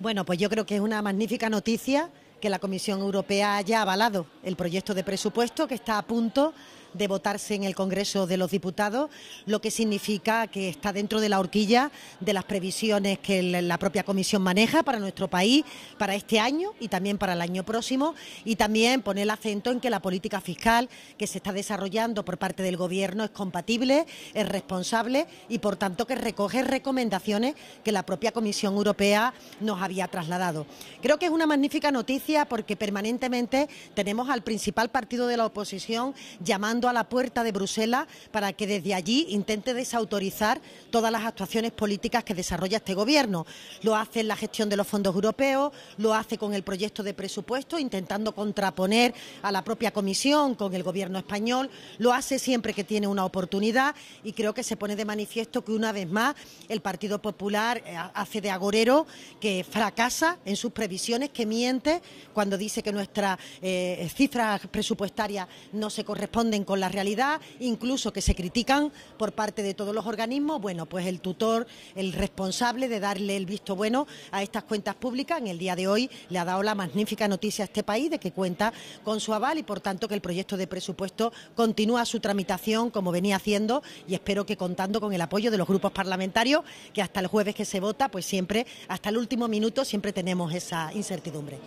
Bueno, pues yo creo que es una magnífica noticia que la Comisión Europea haya avalado el proyecto de presupuesto que está a punto de votarse en el Congreso de los Diputados, lo que significa que está dentro de la horquilla de las previsiones que la propia Comisión maneja para nuestro país, para este año y también para el año próximo, y también pone el acento en que la política fiscal que se está desarrollando por parte del Gobierno es compatible, es responsable y, por tanto, que recoge recomendaciones que la propia Comisión Europea nos había trasladado. Creo que es una magnífica noticia porque permanentemente tenemos al principal partido de la oposición llamando a la puerta de Bruselas para que desde allí intente desautorizar todas las actuaciones políticas que desarrolla este gobierno. Lo hace en la gestión de los fondos europeos, lo hace con el proyecto de presupuesto, intentando contraponer a la propia comisión con el gobierno español, lo hace siempre que tiene una oportunidad y creo que se pone de manifiesto que una vez más el Partido Popular eh, hace de agorero que fracasa en sus previsiones, que miente cuando dice que nuestras eh, cifras presupuestarias no se corresponden con la realidad, incluso que se critican por parte de todos los organismos, bueno, pues el tutor, el responsable de darle el visto bueno a estas cuentas públicas, en el día de hoy le ha dado la magnífica noticia a este país de que cuenta con su aval y por tanto que el proyecto de presupuesto continúa su tramitación como venía haciendo y espero que contando con el apoyo de los grupos parlamentarios, que hasta el jueves que se vota, pues siempre, hasta el último minuto, siempre tenemos esa incertidumbre.